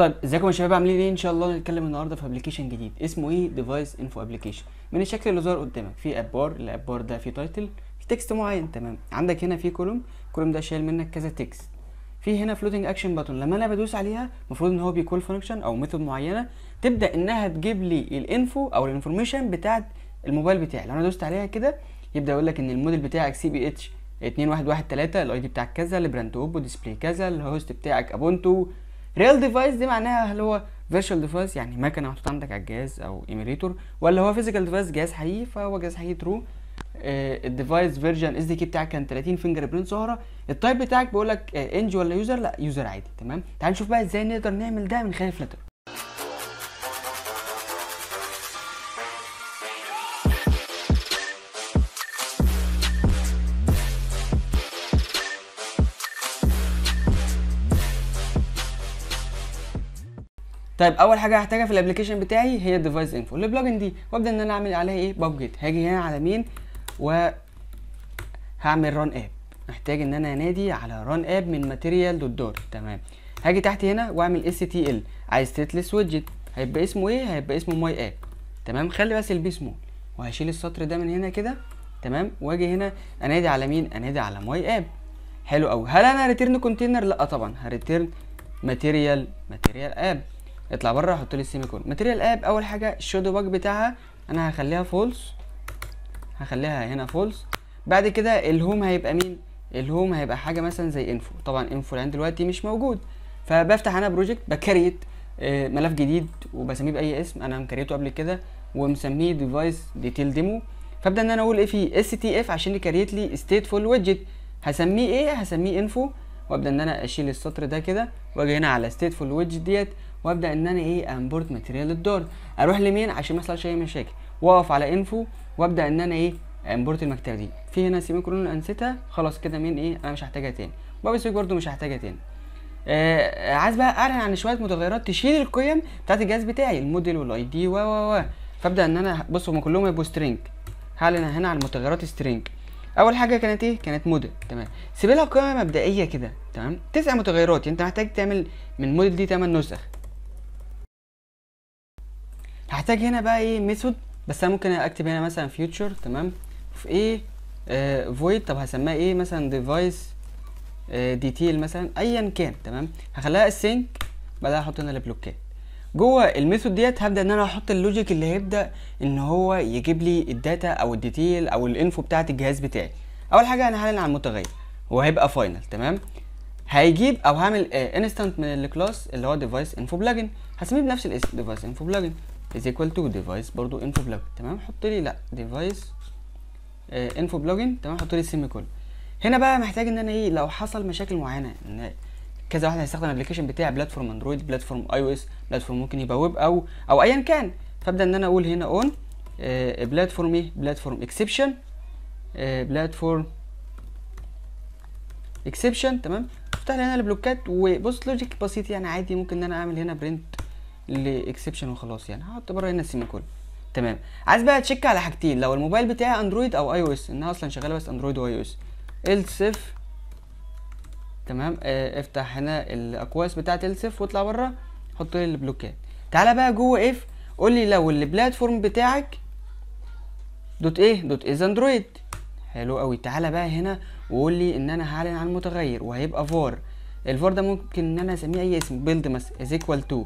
طيب ازيكم يا شباب عاملين ايه ان شاء الله هنتكلم النهارده في ابلكيشن جديد اسمه ايه ديفايس انفو ابلكيشن من الشكل اللي ظهر قدامك في اب بار الاب بار ده فيه تايتل في تكست معين تمام عندك هنا في كولوم كولوم ده شايل منك كذا تكست في هنا فلوتنج اكشن باتون لما انا بدوس عليها المفروض ان هو بيكول فانكشن او ميثود معينه تبدا انها تجيب لي الانفو او الانفورميشن بتاعت الموبايل بتاعي لو انا دوست عليها كده يبدا يقول لك ان الموديل بتاعك سي بي اتش 2113 الاي دي بتاعك كذا البراند اوبو ديسبلاي كذا الهوست بتاعك ابونتو ريال ديفايس دي معناها هل هو فيرتشوال ديفايس يعني مكنه محطوطه عندك على الجهاز او ايميليتور ولا هو فيزيكال ديفايس جهاز حقيقي فهو جهاز حقيقي ترو الديفايس فيرجن اس دي كي بتاعك كان 30 فينجر برنت سهره التايب بتاعك بيقول لك انج آه، ولا يوزر لا يوزر عادي تمام تعال نشوف بقى ازاي نقدر نعمل ده من خلال فلتر طيب اول حاجه هحتاجها في الابلكيشن بتاعي هي الديفايس انفو البلجن دي وابدا ان انا اعمل عليها ايه باب جيت هاجي هنا على مين و هعمل ران اب محتاج ان انا انادي على ران اب من ماتيريال دوت دوت تمام هاجي تحت هنا واعمل اس تي ال عايز تيتلس ويدجت هيبقى اسمه ايه هيبقى اسمه ماي اب تمام خلي بس البي سمول وهشيل السطر ده من هنا كده تمام واجي هنا انادي على مين انادي على ماي اب حلو قوي هل انا ريتيرن كونتينر لا طبعا هريتيرن ماتيريال ماتيريال اب اطلع بره حط لي السيمي كولون ماتيريال اب اول حاجه الشادو باج بتاعها انا هخليها فولس هخليها هنا فولس بعد كده الهوم هيبقى مين الهوم هيبقى حاجه مثلا زي انفو طبعا انفو لان دلوقتي مش موجود فبفتح انا بروجكت بكريت آه، ملف جديد وبسميه باي اسم انا مكريته قبل كده ومسميه ديفايس ديتيل ديمو فابدا ان انا اقول ايه فيه اس تي اف عشان يكريت لي ستيت فول ويدجت هسميه ايه هسميه انفو وابدا ان انا اشيل السطر ده كده واجي هنا على ستيت فول ويدجت ديت وابدا ان انا ايه امبورت ماتيريال الدور اروح لمين عشان ما يحصلش اي مشاكل واقف على انفو وابدا ان انا ايه امبورت المكتبه دي في هنا سيميكولون انسيتها خلاص كده مين ايه انا مش هحتاجها تاني وبابسويك برده مش هحتاجها تاني آه عايز بقى اعلن عن شويه متغيرات تشيل القيم بتاعت الجهاز بتاعي الموديل والاي دي و و و فابدا ان انا بص هم كلهم يبقوا سترينج هعلن هنا عن متغيرات سترينج اول حاجه كانت ايه كانت موديل تمام سيب لها قيمه مبدئيه كده تمام تسع متغيرات يعني انت محتاج تعمل من موديل دي 8 نسخ هحتاج هنا بقى ايه ميثود بس انا ممكن اكتب هنا مثلا فيوتشر تمام في ايه آه void طب هسميها ايه مثلا ديفايس آه، ديتيل مثلا ايا كان تمام هخليها السينك بعدها احط هنا البلوكات جوه الميثود ديت هبدا ان انا احط اللوجيك اللي هيبدا ان هو يجيب لي الداتا او الديتيل او الانفو بتاعت الجهاز بتاعي اول حاجه انا هعلن عن متغير وهيبقى فاينل تمام هيجيب او هعمل انستنت آه، من الكلاس اللي هو ديفايس انفو بلجن هسميه بنفس الاسم ديفايس انفو بلجن is equal to device برضو info plugin تمام حط لي لا device آه info plugin تمام حط لي سيمي كول هنا بقى محتاج ان انا ايه لو حصل مشاكل معينه ان كذا واحد هيستخدم الابلكيشن بتاعي بلاتفورم اندرويد بلاتفورم اي او اس بلاتفورم ممكن يبقى ويب او او ايا كان فابدا ان انا اقول هنا اون آه بلاتفورم ايه بلاتفورم اكسبشن بلاتفورم اكسبشن تمام افتح لي هنا البلوكات وبص لوجيك بسيط يعني عادي ممكن ان انا اعمل هنا برنت لاكسبشن وخلاص يعني هحط بره هنا السيمي كول تمام عايز بقى تشيك على حاجتين لو الموبايل بتاعي اندرويد او اي او اس انها اصلا شغاله بس اندرويد واي او اس السيف تمام آه افتح هنا الاكواس بتاعه السيف واطلع بره حط لي البلوكات تعالى بقى جوه اف قول لي لو البلاتفورم بتاعك دوت ايه دوت از اندرويد حلو قوي تعالى بقى هنا وقول لي ان انا هعلن عن متغير وهيبقى فار الفار ده ممكن ان انا اسميه اي اسم بيلد مثلا از ايكوال تو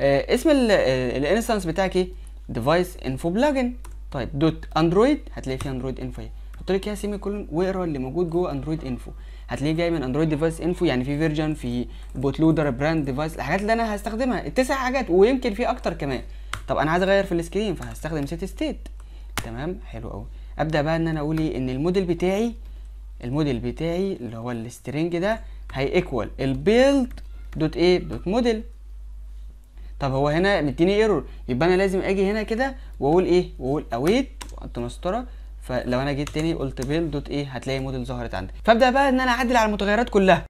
آه اسم آه، الانستانس بتاعك ايه ديفايس انفو بلجن طيب دوت اندرويد هتلاقي فيه اندرويد انفو ايه حط لك اياها سيمي كولون واقرا اللي موجود جوه اندرويد انفو هتلاقيه جاي من اندرويد ديفايس انفو يعني في فيرجن في بوت لودر براند ديفايس الحاجات اللي انا هستخدمها التسع حاجات ويمكن في اكتر كمان طب انا عايز اغير في السكرين فهستخدم سيت ستيت تمام حلو قوي ابدا بقى ان انا اقول ايه ان الموديل بتاعي الموديل بتاعي اللي هو السترنج ده هيكوال البيلد دوت ايه دوت موديل طب هو هنا مديني ايرور يبقى انا لازم اجي هنا كده واقول ايه واقول اويت وانت مسطره فلو انا جيت تاني قلت بيل دوت ايه هتلاقي موديل ظهرت عندي فابدا بقى ان انا اعدل على المتغيرات كلها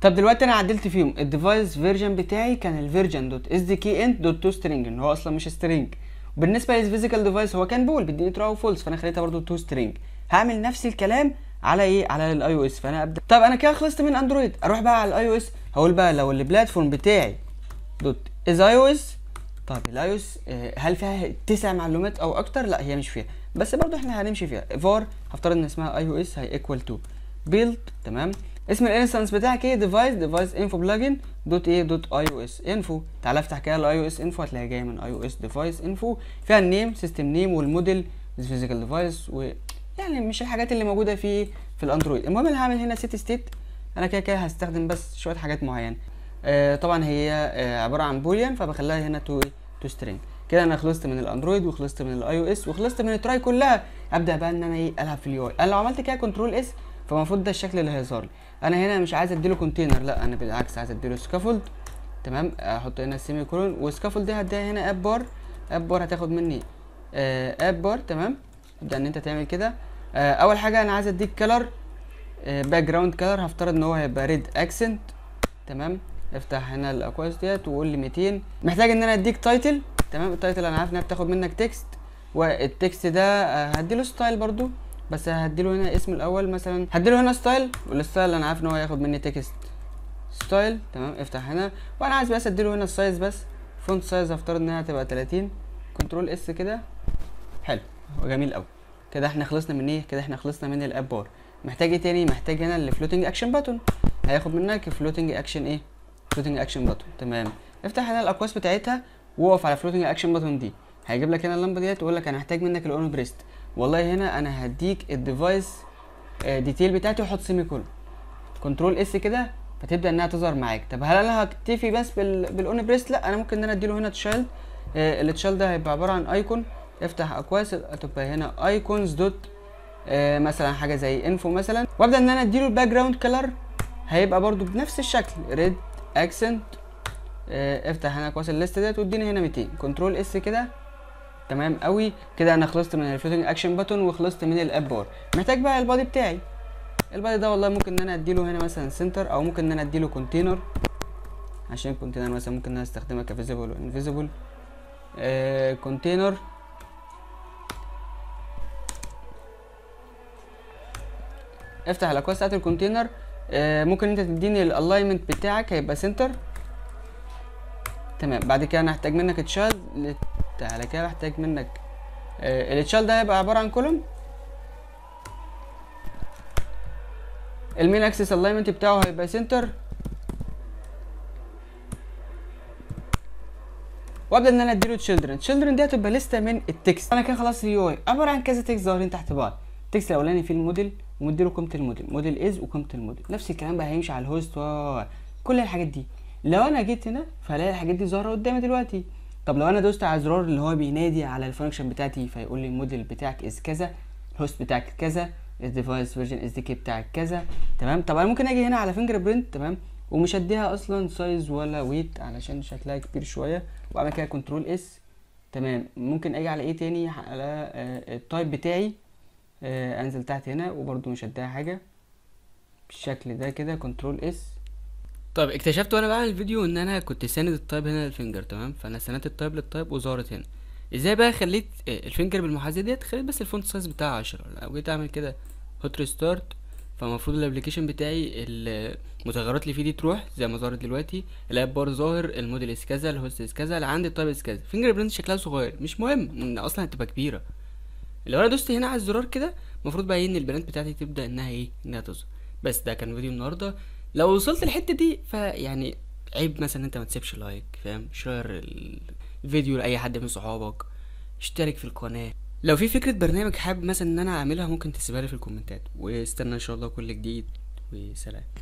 طب دلوقتي انا عدلت فيهم الديفايس فيرجن بتاعي كان الفيرجن دوت اس دي كي انت دوت تو سترينج ان هو اصلا مش سترينج بالنسبه للفيزيكال ديفايس هو كان بول بيديني ترو فولس فانا خليتها برده تو سترينج هعمل نفس الكلام على ايه على الاي او اس فانا ابدا طب انا كده خلصت من اندرويد اروح بقى على الاي او اس هقول بقى لو البلاتفورم بتاعي دوت از اي او اس طب اس آه، هل فيها تسع معلومات او اكتر لا هي مش فيها بس برضو احنا هنمشي فيها فار هفترض ان اسمها اي او اس هي ايكوال تو بيلد تمام اسم الانستنس بتاعك ايه ديفايس ديفايس انفو بلجن دوت ايه دوت اي او اس انفو تعالى افتح كده الاي او اس انفو هتلاقيها جايه من اي او اس ديفايس انفو فيها النيم سيستم نيم والموديل فيزيكال ديفايس و يعني مش الحاجات اللي موجوده في في الاندرويد المهم اللي هعمل هنا سيتي ستيت انا كده كده هستخدم بس شويه حاجات معينه آه، طبعا هي آه، عباره عن بوليان فبخليها هنا تو تو سترينج كده انا خلصت من الاندرويد وخلصت من الاي او اس وخلصت من التراي كلها ابدا بقى ان انا ايه العب في اليو اي انا لو عملت كده كنترول اس فالمفروض ده الشكل اللي هيظهر لي انا هنا مش عايز اديله كونتينر لا انا بالعكس عايز اديله سكافولد تمام احط هنا السيمي كولون والسكافولد دي هديها هنا اب بار اب بار هتاخد مني اب آه، بار تمام ابدا ان انت تعمل كده اول حاجه انا عايز اديك كلر باك جراوند كلر هفترض ان هو هيبقى ريد اكسنت تمام افتح هنا الاكواز ديت وقول لي 200 محتاج ان انا اديك تايتل تمام التايتل انا عارف انها بتاخد منك تكست والتكست ده هديله ستايل برضو بس هديله هنا اسم الاول مثلا هديله هنا ستايل والستايل انا عارف ان هو هياخد مني تكست ستايل تمام افتح هنا وانا عايز بس اديله هنا السايز بس فونت سايز هفترض انها هتبقى 30 كنترول اس كده حلو جميل قوي كده احنا خلصنا من ايه كده احنا خلصنا من الاب بار محتاج ايه تاني محتاج هنا الفلوتنج اكشن باتون هياخد منك فلوتنج اكشن ايه فلوتنج اكشن بتون تمام افتح هنا الاقواس بتاعتها واقف على فلوتنج اكشن بتون دي هيجيب لك هنا اللمبه ديت ويقول لك انا هحتاج منك الاون بريست والله هنا انا هديك الديفايس آه، ديتيل بتاعتي وحط سيمي كولون كنترول اس كده فتبدا انها تظهر معاك طب هل انا هكتفي بس بالاون بريست لا انا ممكن ان انا اديله هنا تشالد آه، التشايلد ده هيبقى عباره عن ايكون افتح اكواس تبقى هنا ايكونز آه، دوت مثلا حاجه زي انفو مثلا وابدا ان انا اديله الباك جراوند كلر هيبقى برده بنفس الشكل ريد اكسنت اه افتح هنا كواس الليست ديت واديني هنا 200 كنترول اس كده تمام قوي كده انا خلصت من الفلوتنج اكشن باتون وخلصت من الاب بار محتاج بقى البادي بتاعي البادي ده والله ممكن ان انا اديله هنا مثلا سنتر او ممكن ان انا اديله كونتينر عشان كونتينر مثلا ممكن ان انا استخدمها كفيزيبل وانفيزيبل كونتينر افتح الاكواس بتاعت الكونتينر آه، ممكن انت تديني الالاينمنت بتاعك هيبقى سنتر تمام بعد كده انا هحتاج منك تشال تعالى كده هحتاج منك التشال آه، ده هيبقى عباره عن كولوم المين اكسس الاينمنت بتاعه هيبقى سنتر وابدا ان انا اديله تشيلدرن تشيلدرن دي هتبقى لسته من التكست انا كده خلاص اليو اي عباره عن كذا تكست ظاهرين تحت بعض التكست الاولاني فيه الموديل ومديله قيمه الموديل موديل از وقيمه الموديل نفس الكلام بقى هيمشي على الهوست و كل الحاجات دي لو انا جيت هنا فهلاقي الحاجات دي ظاهره قدامي دلوقتي طب لو انا دوست على زرار اللي هو بينادي على الفانكشن بتاعتي فيقول لي الموديل بتاعك از كذا الهوست بتاعك كذا الديفايس فيرجن اس دي كي بتاعك كذا تمام طب انا ممكن اجي هنا على فينجر برنت تمام ومش هديها اصلا سايز ولا ويت علشان شكلها كبير شويه واعمل كده كنترول اس تمام ممكن اجي على ايه تاني على آه، التايب بتاعي آه انزل تحت هنا وبرده مش هديها حاجه بالشكل ده كده كنترول اس طيب اكتشفت وانا بعمل الفيديو ان انا كنت ساند التايب هنا للفينجر تمام فانا سندت التايب للتايب وظهرت هنا ازاي بقى خليت آه، الفينجر بالمحاذاه ديت خليت بس الفونت سايز بتاعها 10 لو جيت اعمل كده هوت ريستارت فالمفروض الابلكيشن بتاعي المتغيرات اللي فيه دي تروح زي ما ظهرت دلوقتي الاب بار ظاهر الموديل اس كذا الهوست اس كذا اللي عندي التايب اس كذا فينجر برنت شكلها صغير مش مهم ان اصلا هتبقى كبيره لو انا دوست هنا على الزرار كده المفروض بقى ايه ان البيانات بتاعتي تبدا انها ايه انها تظهر بس ده كان فيديو النهارده لو وصلت الحته دي فيعني عيب مثلا انت ما تسيبش لايك فاهم شير الفيديو لاي حد من صحابك اشترك في القناه لو في فكره برنامج حابب مثلا ان انا اعملها ممكن تسيبها لي في الكومنتات واستنى ان شاء الله كل جديد وسلام